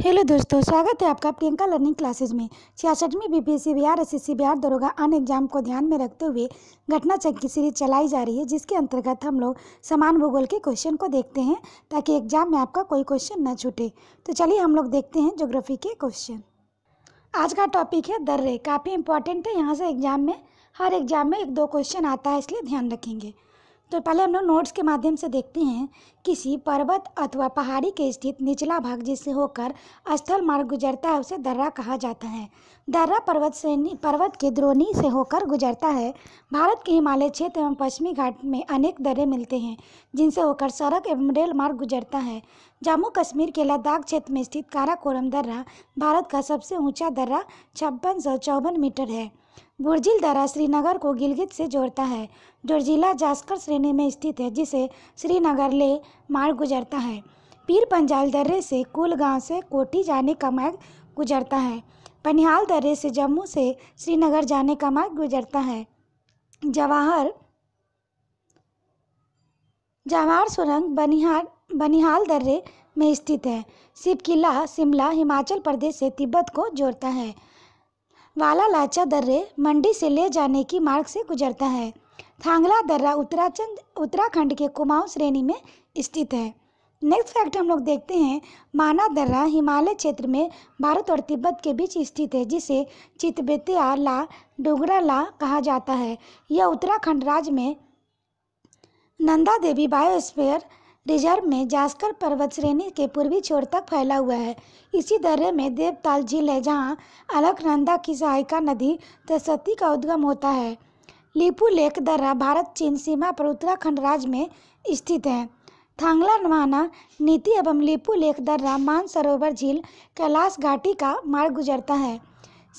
hello दोस्तों स्वागत है आपका प्रियंका लर्निंग क्लासेस में छियासठवीं B P S C Bihar C Bihar दरोगा अन एग्जाम को ध्यान में रखते हुए घटना चक की सीरीज चलाई जा रही है जिसके अंतर्गत हम लोग समान भूगोल के क्वेश्चन को देखते हैं ताकि एग्जाम में आपका कोई क्वेश्चन न छूटे तो चलिए हम लोग देखते हैं जोग्राफी के क्वेश्चन आज का टॉपिक है दर्रे काफ़ी इंपॉर्टेंट है यहाँ से एग्जाम में हर एग्जाम में एक दो क्वेश्चन आता है इसलिए ध्यान रखेंगे तो पहले हम लोग नोट्स के माध्यम से देखते हैं किसी पर्वत अथवा पहाड़ी के स्थित निचला भाग जिससे होकर स्थल मार्ग गुजरता है उसे दर्रा कहा जाता है दर्रा पर्वत श्रेणी पर्वत के द्रोणी से होकर गुजरता है भारत के हिमालय क्षेत्र एवं पश्चिमी घाट में अनेक दर्रे मिलते हैं जिनसे होकर सड़क एवं रेल मार्ग गुजरता है जम्मू कश्मीर के लद्दाख क्षेत्र में स्थित काराकोरम दर्रा भारत का सबसे ऊंचा दर्रा छप्पन सौ चौवन मीटर है बुर्जिल दर्रा श्रीनगर को गिलगित से जोड़ता है जुर्जिला जास्कर श्रेणी में स्थित है जिसे श्रीनगर ले मार्ग गुजरता है पीर पंजाल दर्रे से कुलगांव से कोटी जाने का मार्ग गुजरता है बनिहाल दर्रे से जम्मू से श्रीनगर जाने का मार्ग गुजरता है जवाहर जवाहर सुरंग बनिहार बनिहाल दर्रे में स्थित है शिव किला शिमला हिमाचल प्रदेश से तिब्बत को जोड़ता है वाला लाचा दर्रे मंडी से ले जाने की मार्ग से गुजरता है थांगला दर्रा उत्तराखंड उत्तराखंड के कुमाऊं श्रेणी में स्थित है नेक्स्ट फैक्ट हम लोग देखते हैं माना दर्रा हिमालय क्षेत्र में भारत और तिब्बत के बीच स्थित है जिसे चितबेतिया ला डोगरा ला कहा जाता है यह उत्तराखंड राज्य में नंदा देवी बायोस्फेयर रिजर्व में जास्कर पर्वत श्रेणी के पूर्वी छोर तक फैला हुआ है इसी दर्रे में देवताल झील है जहाँ अलकनंदा की सहायिका नदी सरस्वती का उद्गम होता है लिपू लेक दर्रा भारत चीन सीमा पर उत्तराखंड राज्य में स्थित है थांगला नवाना नीति एवं लिपू लेख दर्रा मानसरोवर झील कैलाश घाटी का मार्ग गुजरता है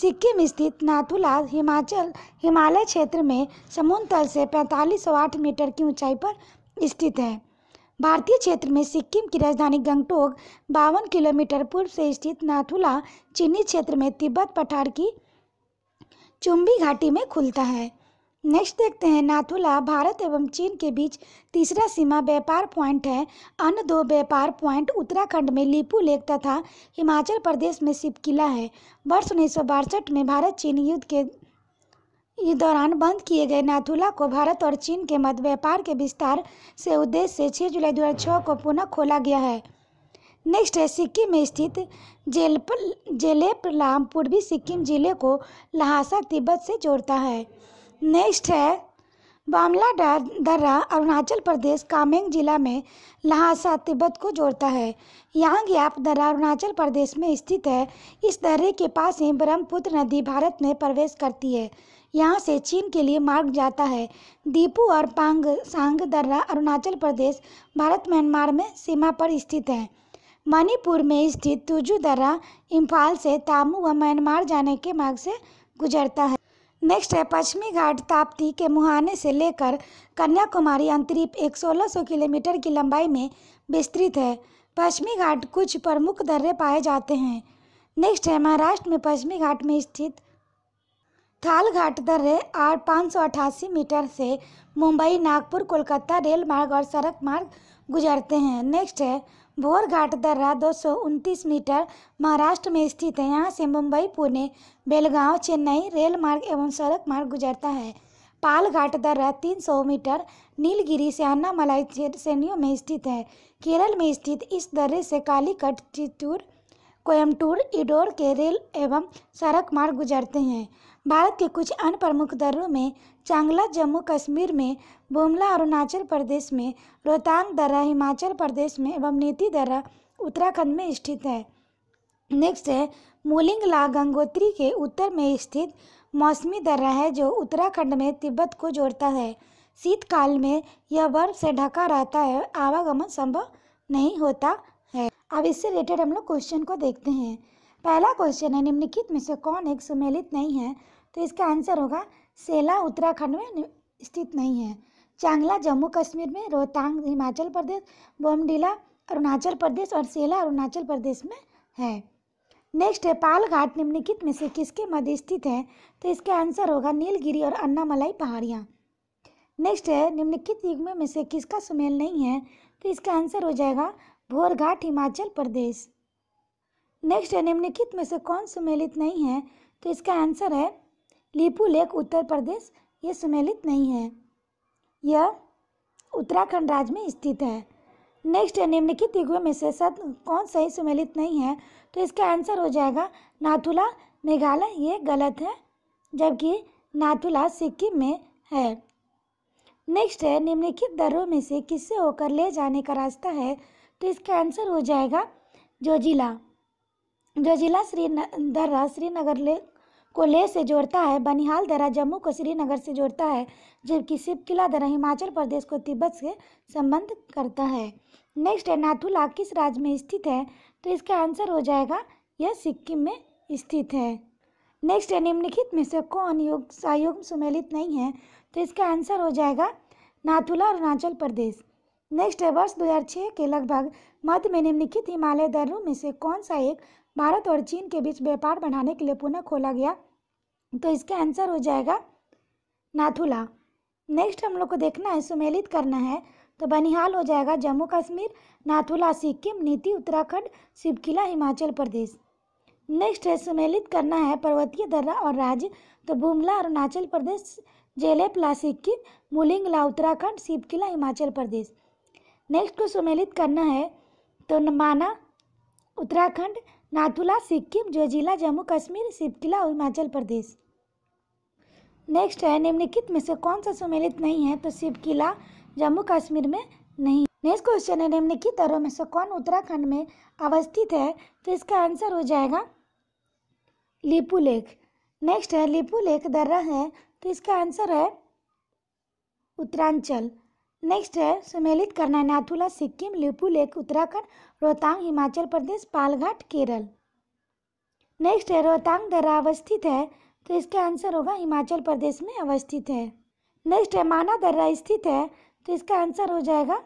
सिक्किम स्थित नाथुला हिमाचल हिमालय क्षेत्र में समुद्र तल से आठ मीटर की ऊंचाई पर स्थित है भारतीय क्षेत्र में सिक्किम की राजधानी गंगटोक बावन किलोमीटर पूर्व से स्थित नाथुला चीनी क्षेत्र में तिब्बत पठार की चुम्बी घाटी में खुलता है नेक्स्ट देखते हैं नाथुला भारत एवं चीन के बीच तीसरा सीमा व्यापार पॉइंट है अन्य दो व्यापार पॉइंट उत्तराखंड में लिपू लेक तथा हिमाचल प्रदेश में सिपकिला है वर्ष उन्नीस में भारत चीन युद्ध के इस दौरान बंद किए गए नाथुला को भारत और चीन के मध्य व्यापार के विस्तार से उद्देश्य से छः जुलाई दो को पुनः खोला गया है नेक्स्ट है सिक्किम में स्थित जेलप जेलेपलाम पूर्वी सिक्किम जिले को लहासा तिब्बत से जोड़ता है नेक्स्ट है बामला दर्रा अरुणाचल प्रदेश कामेंग जिला में लहासा तिब्बत को जोड़ता है यांग याप दर्रा अरुणाचल प्रदेश में स्थित है इस दर्रे के पास ही ब्रह्मपुत्र नदी भारत में प्रवेश करती है यहाँ से चीन के लिए मार्ग जाता है दीपू और पांग सांग दर्रा अरुणाचल प्रदेश भारत म्यांमार में सीमा पर स्थित है मणिपुर में स्थित तुजू दर्रा इम्फाल से तामू व म्यांमार जाने के मार्ग से गुजरता है नेक्स्ट है पश्चिमी घाट ताप्ती के मुहाने से लेकर कन्याकुमारी अंतरिप एक 1600 किलोमीटर की लंबाई में विस्तृत है पश्चिमी घाट कुछ प्रमुख दर्रे पाए जाते हैं नेक्स्ट है महाराष्ट्र में पश्चिमी घाट में स्थित थाल घाट दर्रे आर पाँच मीटर से मुंबई नागपुर कोलकाता रेल मार्ग और सड़क मार्ग गुजरते हैं नेक्स्ट है भोरघाट दर्रा दो मीटर महाराष्ट्र में स्थित है यहाँ से मुंबई पुणे बेलगांव चेन्नई रेल मार्ग एवं सड़क मार्ग गुजरता है पालघाट दर्रा 300 मीटर नीलगिरी से अन्नामलाई श्रेणियों में स्थित है केरल में स्थित इस दर्रे से कालीकट चित्तूर कोयमटूर इडोर के रेल एवं सड़क मार्ग गुजरते हैं भारत के कुछ अन्य प्रमुख दर्रों में चांगला जम्मू कश्मीर में बुमला अरुणाचल प्रदेश में रोहतांग दर्रा हिमाचल प्रदेश में एवं नीति दर्रा उत्तराखंड में स्थित है नेक्स्ट है मूलिंगला गंगोत्री के उत्तर में स्थित मौसमी दर्रा है जो उत्तराखंड में तिब्बत को जोड़ता है शीतकाल में यह बर्फ से ढका रहता है आवागमन संभव नहीं होता अब इससे रिलेटेड हम लोग क्वेश्चन को देखते हैं पहला क्वेश्चन है निम्नलिखित में से कौन एक सम्मिलित नहीं है तो इसका आंसर होगा सेला उत्तराखंड में स्थित नहीं है चांगला जम्मू कश्मीर में रोहतांग हिमाचल प्रदेश बोमडीला अरुणाचल प्रदेश और सेला अरुणाचल प्रदेश में है नेक्स्ट है पाल घाट निम्नलिखित में से किसके मध्य स्थित है तो इसका आंसर होगा नीलगिरी और अन्नामलाई पहाड़ियाँ नेक्स्ट है निम्नलिखित युग में से किसका सुमेल नहीं है तो इसका आंसर हो जाएगा भोरघाट हिमाचल प्रदेश नेक्स्ट है निम्नलिखित में से कौन सुमेलित नहीं है तो इसका आंसर है लीपू लेक उत्तर प्रदेश ये सुमेलित नहीं है यह उत्तराखंड राज्य में स्थित है नेक्स्ट है निम्नलिखित युगों में से सत कौन सही सुमेलित नहीं है तो इसका आंसर हो जाएगा नाथुला मेघालय ये गलत है जबकि नाथुला सिक्किम में है नेक्स्ट है निम्नलिखित दरों में से किससे होकर ले जाने का रास्ता है तो इसका आंसर हो जाएगा जोजिला जोजिला श्री दर्रा श्रीनगर ले को ले से जोड़ता है बनिहाल दर्रा जम्मू को श्रीनगर से जोड़ता है जबकि शिव किला दर्रा हिमाचल प्रदेश को तिब्बत से संबंध करता है नेक्स्ट है नाथुला किस राज्य में स्थित है तो इसका आंसर हो जाएगा यह सिक्किम में स्थित है नेक्स्ट है निम्नलिखित में से कौन योग सहयोग सम्मिलित नहीं है तो इसका आंसर हो जाएगा नाथुला अरुणाचल प्रदेश नेक्स्ट है वर्ष 2006 के लगभग मध्य में निम्नलिखित हिमालय दर्रों में से कौन सा एक भारत और चीन के बीच व्यापार बढ़ाने के लिए पुनः खोला गया तो इसका आंसर हो जाएगा नाथुला नेक्स्ट हम लोग को देखना है सुमेलित करना है तो बनिहाल हो जाएगा जम्मू कश्मीर नाथुला सिक्किम नीति उत्तराखंड शिवकिला हिमाचल प्रदेश नेक्स्ट है सुमेलित करना है पर्वतीय दर्रा और राज्य तो बुमला अरुणाचल प्रदेश जेलेपला सिक्किम मुलिंगला उत्तराखंड शिवकिला हिमाचल प्रदेश नेक्स्ट को सम्मिलित करना है तो माना उत्तराखंड नाथुला सिक्किम जो जिला जम्मू कश्मीर सिपकिला और हिमाचल प्रदेश नेक्स्ट है निम्नलिखित में से कौन सा सम्मिलित नहीं है तो सिपकिला जम्मू कश्मीर में नहीं नेक्स्ट क्वेश्चन है निम्नलिखित दरों में से कौन उत्तराखंड में अवस्थित है तो इसका आंसर हो जाएगा लिपू लेख नेक्स्ट है लिपू लेख दर्रा है तो इसका आंसर है उत्तरांचल नेक्स्ट है सम्मिलित करना नाथुला सिक्किम लिपू लेक उत्तराखंड रोहतांग हिमाचल प्रदेश पालघाट केरल नेक्स्ट है रोहतांग दर्रा अवस्थित है तो इसका आंसर होगा हिमाचल प्रदेश में अवस्थित है नेक्स्ट है माना दर्रा स्थित है तो इसका आंसर हो जाएगा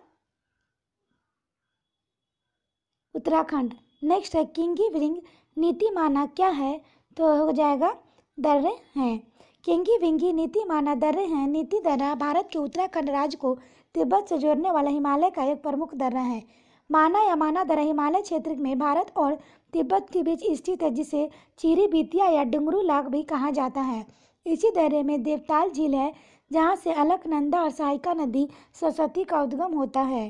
उत्तराखंड नेक्स्ट है किंगी विंग नीति माना क्या है तो हो जाएगा दर्रे हैं किंगी विंगी नीति माना दर्रे हैं नीति दर्रा भारत के उत्तराखंड राज्य को तिब्बत से जोड़ने वाला हिमालय का एक प्रमुख दर्रा है माना या माना दर्रा हिमालय क्षेत्र में भारत और तिब्बत के बीच स्थित है जिसे चीरी बीतिया या डुंगरू लाग भी कहा जाता है इसी दर्रे में देवताल झील है जहाँ से अलकनंदा और सहायिका नदी सरस्वती का उद्गम होता है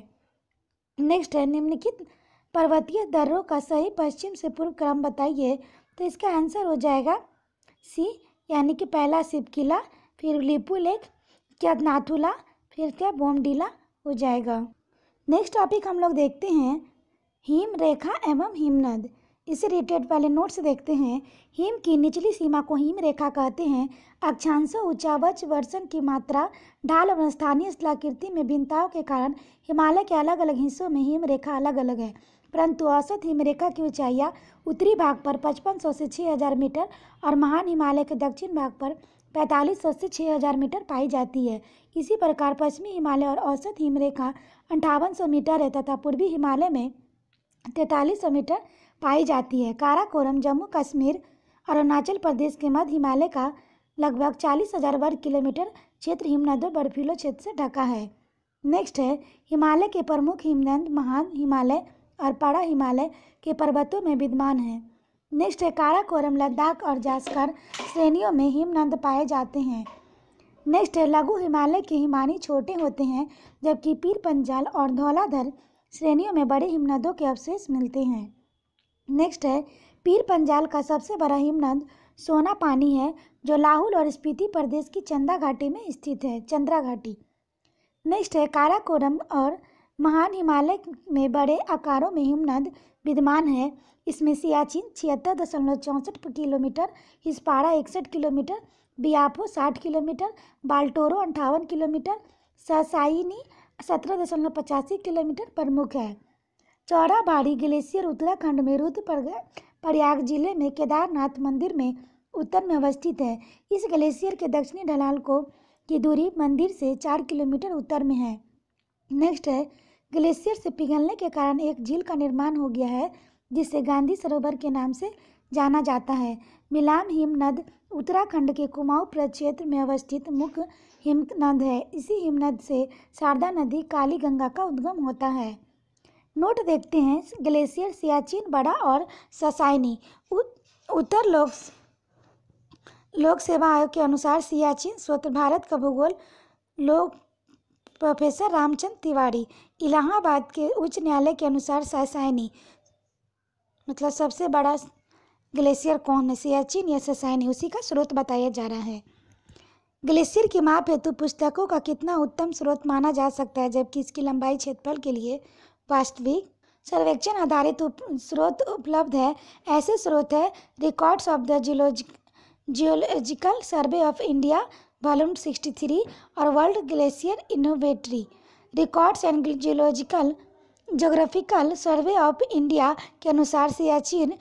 नेक्स्ट है निम्नलिखित पर्वतीय दर्रों का सही पश्चिम से पूर्व क्रम बताइए तो इसका आंसर हो जाएगा सी यानी कि पहला शिव किला फिर लिपू लेक क्या नाथुला फिर क्या बॉम ढीला हो जाएगा नेक्स्ट टॉपिक हम लोग देखते हैं हिम रेखा एवं हिमनद इसे रिलेटेड पहले नोट्स देखते हैं हिम की निचली सीमा को हिम रेखा कहते हैं अक्षांश उच्चावच वर्षण की मात्रा ढाल और स्थानीय स्थलाकृति में भिन्नताओं के कारण हिमालय के अलग अलग हिस्सों में हिम रेखा अलग अलग है परंतु औसत हिमरेखा की ऊंचाइयाँ उत्तरी भाग पर 5500 से 6000 मीटर और महान हिमालय के दक्षिण भाग पर 4500 से 6000 मीटर पाई जाती है इसी प्रकार पश्चिमी हिमालय और औसत हिमरेखा अंठावन सौ मीटर है तथा पूर्वी हिमालय में तैंतालीस सौ मीटर पाई जाती है काराकोरम जम्मू कश्मीर अरुणाचल प्रदेश के मध्य हिमालय का लगभग चालीस हजार वर्ग किलोमीटर क्षेत्र हिमनदों बर्फीलो क्षेत्र से ढका है नेक्स्ट है हिमालय के प्रमुख हिमनद महान हिमालय और पारा हिमालय के पर्वतों में विद्यमान है नेक्स्ट है काराकोरम लद्दाख और जास्कर श्रेणियों में हिमनंद पाए जाते हैं नेक्स्ट है लघु हिमालय के हिमानी छोटे होते हैं जबकि पीर पंजाल और धौलाधर श्रेणियों में बड़े हिमनदों के अवशेष मिलते हैं नेक्स्ट है पीर पंजाल का सबसे बड़ा हिमनद सोना पानी है जो लाहौल और स्पीति प्रदेश की चंदा घाटी में स्थित है चंद्रा घाटी नेक्स्ट है काराकोरम और महान हिमालय में बड़े आकारों में हिमनद विद्यमान है इसमें सियाचिन छिहत्तर दशमलव चौंसठ किलोमीटर हिस्पाड़ा इकसठ किलोमीटर बियापो साठ किलोमीटर बाल्टोरो अंठावन किलोमीटर ससाइनी सत्रह दशमलव पचासी किलोमीटर प्रमुख है चौड़ा बाड़ी ग्लेशियर उत्तराखंड में रुद्र प्रयाग जिले में केदारनाथ मंदिर में उत्तर में अवस्थित है इस ग्लेशियर के दक्षिणी ढलाल को की दूरी मंदिर से चार किलोमीटर उत्तर में है नेक्स्ट है ग्लेशियर से पिघलने के कारण एक झील का निर्माण हो गया है जिसे गांधी सरोवर के नाम से जाना जाता है मिलाम हिमनद उत्तराखंड के कुमाऊं प्रक्षेत्र में अवस्थित मुख्य हिमनद है इसी हिमनद से शारदा नदी काली गंगा का उद्गम होता है नोट देखते हैं ग्लेशियर सियाचिन बड़ा और ससाइनी उत्तर लोक लोक सेवा आयोग के अनुसार सियाचिन स्वतंत्र भारत का भूगोल लोक प्रोफेसर रामचंद्र तिवारी इलाहाबाद के उच्च न्यायालय के अनुसार ससाइनी मतलब सबसे बड़ा ग्लेशियर कौन है सियाचिन या ससायन है उसी का स्रोत बताया जा रहा है ग्लेशियर की माप हेतु पुस्तकों का कितना उत्तम स्रोत माना जा सकता है जबकि इसकी लंबाई क्षेत्रफल के लिए वास्तविक सर्वेक्षण आधारित उप, स्रोत उपलब्ध है ऐसे स्रोत है records of the geolog geological survey of India volume three और world glacier inventory records and geological geographical survey of India के अनुसार सियाचिन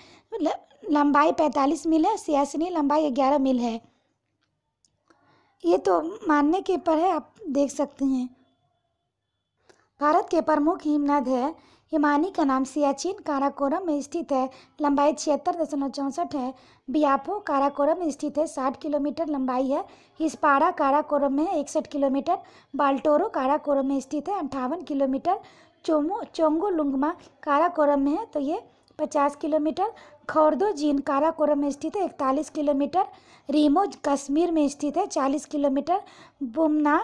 लंबाई 45 मील है सियासनी लंबाई 11 मील है ये तो मानने के पर है आप देख सकते हैं भारत के प्रमुख हिमनद है हिमानी का नाम सियाचिन काराकोरम में स्थित है लंबाई छिहत्तर दशमलव चौंसठ है बियापो काराकोरम में स्थित है साठ किलोमीटर लंबाई है हिस्पाड़ा काराकोरम में इकसठ किलोमीटर बाल्टोरो काराकोरम में स्थित है अंठावन किलोमीटर चोमो चोंगो लुंगमा काराकोरम में है तो ये पचास किलोमीटर खौरदो जीन काराकोरम में स्थित है इकतालीस किलोमीटर रीमो कश्मीर में स्थित है चालीस किलोमीटर बुमना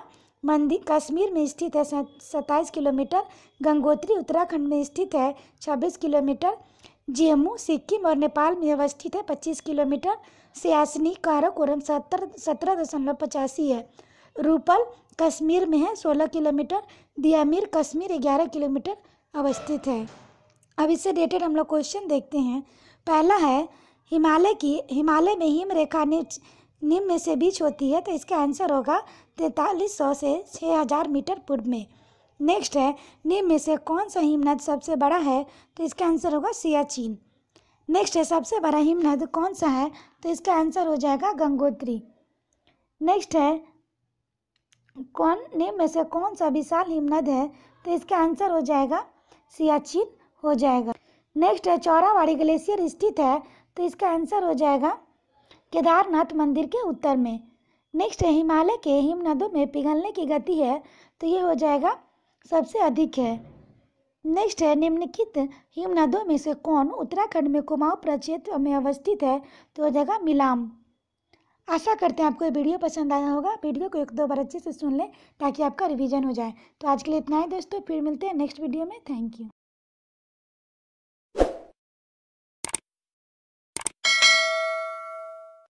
मंदिर कश्मीर में स्थित है सत्ताईस किलोमीटर गंगोत्री उत्तराखंड में स्थित है छब्बीस किलोमीटर जम्मू सिक्किम और नेपाल में अवस्थित है पच्चीस किलोमीटर सियासनी काराकोरम सत्तर सत्रह दशमलव पचासी है रूपल कश्मीर में है सोलह किलोमीटर दियामीर कश्मीर ग्यारह किलोमीटर अवस्थित है अब इससे रिलेटेड हम लोग क्वेश्चन देखते हैं पहला है हिमालय की हिमालय में हिम रेखा निम्न में से बीच होती है तो इसका आंसर होगा तैंतालीस सौ से छः हज़ार मीटर पूर्व में नेक्स्ट है निम्न में से कौन सा हिमनद सबसे बड़ा है तो इसका आंसर होगा सियाचिन नेक्स्ट है सबसे बड़ा हिमनद कौन सा है तो इसका आंसर हो जाएगा गंगोत्री नेक्स्ट है कौन निम्न में से कौन सा विशाल हिमनद है तो इसका आंसर हो जाएगा सियाचिन हो जाएगा नेक्स्ट है चौरावाड़ी ग्लेशियर स्थित है तो इसका आंसर हो जाएगा केदारनाथ मंदिर के उत्तर में नेक्स्ट है हिमालय के हिमनदों में पिघलने की गति है तो ये हो जाएगा सबसे अधिक है नेक्स्ट है निम्नलिखित हिमनदों में से कौन उत्तराखंड में कुमाऊ प्रक्षेत्र में अवस्थित है तो हो जाएगा मिलाम आशा करते हैं आपको ये वीडियो पसंद आया होगा वीडियो को एक दो बार अच्छे से सुन लें ताकि आपका रिवीजन हो जाए तो आज के लिए इतना ही दोस्तों फिर मिलते हैं नेक्स्ट वीडियो में थैंक यू